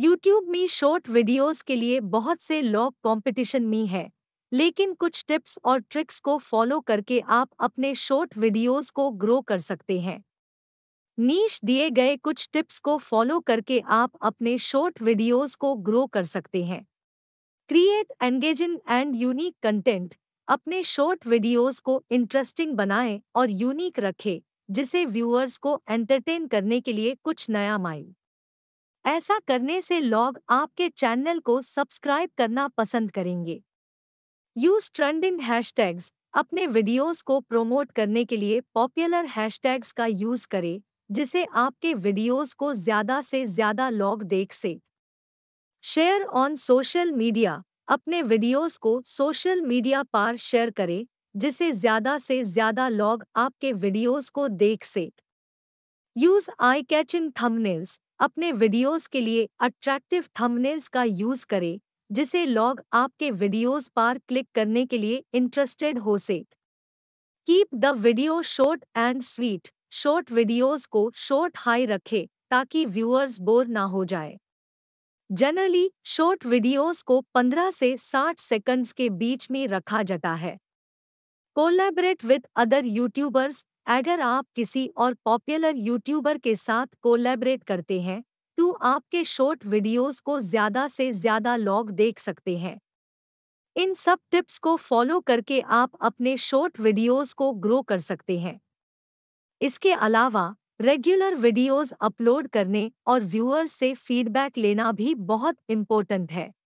YouTube में short videos के लिए बहुत से लॉग कंपटीशन में है लेकिन कुछ टिप्स और ट्रिक्स को फॉलो करके आप अपने शॉर्ट वीडियोस को ग्रो कर सकते हैं नीश दिए गए कुछ टिप्स को फॉलो करके आप अपने शॉर्ट वीडियोस को ग्रो कर सकते हैं create engaging and unique content अपने शॉर्ट वीडियोस को इंटरेस्टिंग बनाएं और यूनिक रखें जिसे व्यूअर्स को एंटरटेन करने के लिए कुछ नया माइंड ऐसा करने से लोग आपके चैनल को सब्सक्राइब करना पसंद करेंगे यूज ट्रेंडिंग हैशटैग्स अपने वीडियोस को प्रमोट करने के लिए पॉपुलर हैशटैग्स का यूज करें जिसे आपके वीडियोस को ज्यादा से ज्यादा लोग देख से शेयर ऑन सोशल मीडिया अपने वीडियोस को सोशल मीडिया पर शेयर करें जिसे ज्यादा से ज्यादा लोग आपके वीडियोस को देख से यूज आई कैचिंग थंबनेल्स अपने वीडियोस के लिए अट्रैक्टिव थंबनेल्स का यूज करें जिसे लोग आपके वीडियोस पर क्लिक करने के लिए इंटरेस्टेड हो से keep the video short and sweet short videos को शॉर्ट हाई रखें ताकि व्यूअर्स बोर ना हो जाए जनरली शॉर्ट वीडियोस को 15 से 60 सेकंड्स के बीच में रखा जाता है कोलैबोरेट विद अदर यूट्यूबर्स अगर आप किसी और पॉपुलर यूट्यूबर के साथ कोलैबोरेट करते हैं तो आपके शॉर्ट वीडियोस को ज़्यादा से ज़्यादा लोग देख सकते हैं इन सब टिप्स को फॉलो करके आप अपने शॉर्ट वीडियोस को ग्रो कर सकते हैं इसके अलावा रेगुलर वीडियोस अपलोड करने और व्यूअर्स से फीडबैक लेना भी बहुत इम्पोर्टेंट है